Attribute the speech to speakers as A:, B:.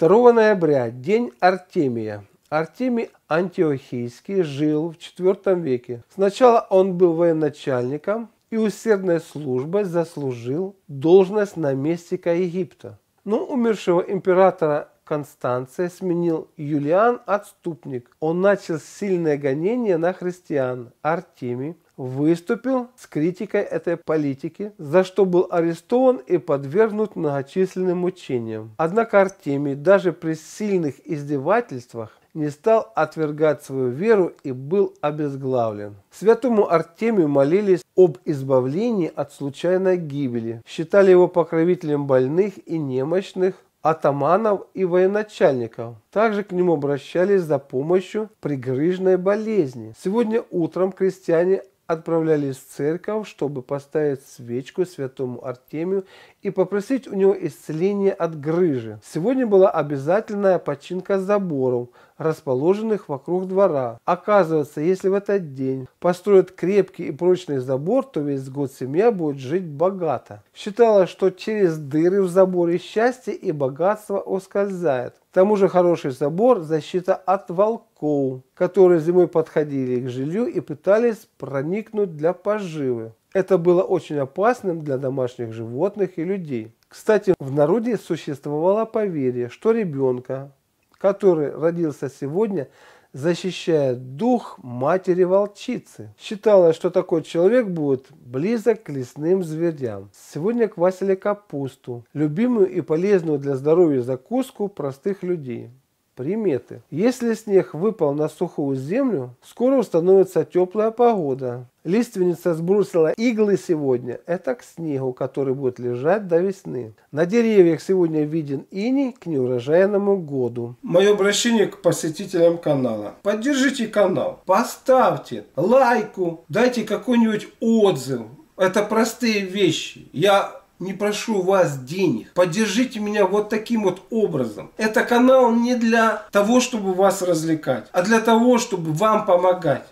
A: 2 ноября, день Артемия. Артемий Антиохийский жил в IV веке. Сначала он был военачальником и усердной службой заслужил должность наместника Египта. Но умершего императора Констанция сменил Юлиан Отступник. Он начал сильное гонение на христиан. Артемий выступил с критикой этой политики, за что был арестован и подвергнут многочисленным мучениям. Однако Артемий даже при сильных издевательствах не стал отвергать свою веру и был обезглавлен. Святому Артемию молились об избавлении от случайной гибели, считали его покровителем больных и немощных, атаманов и военачальников. Также к нему обращались за помощью при грыжной болезни. Сегодня утром крестьяне отправлялись в церковь, чтобы поставить свечку святому Артемию и попросить у него исцеления от грыжи. Сегодня была обязательная починка заборов – расположенных вокруг двора. Оказывается, если в этот день построят крепкий и прочный забор, то весь год семья будет жить богато. Считалось, что через дыры в заборе счастье и богатство ускользает. К тому же хороший забор – защита от волков, которые зимой подходили к жилью и пытались проникнуть для поживы. Это было очень опасным для домашних животных и людей. Кстати, в народе существовало поверье, что ребенка, который родился сегодня, защищает дух матери-волчицы. Считалось, что такой человек будет близок к лесным зверям. Сегодня квасили капусту, любимую и полезную для здоровья закуску простых людей. Приметы. Если снег выпал на сухую землю, скоро установится теплая погода. Лиственница сбросила иглы сегодня. Это к снегу, который будет лежать до весны. На деревьях сегодня виден иней к неурожайному году. Мое обращение к посетителям канала. Поддержите канал, поставьте лайку, дайте какой-нибудь отзыв. Это простые вещи. Я не прошу вас денег. Поддержите меня вот таким вот образом. Это канал не для того, чтобы вас развлекать, а для того, чтобы вам помогать.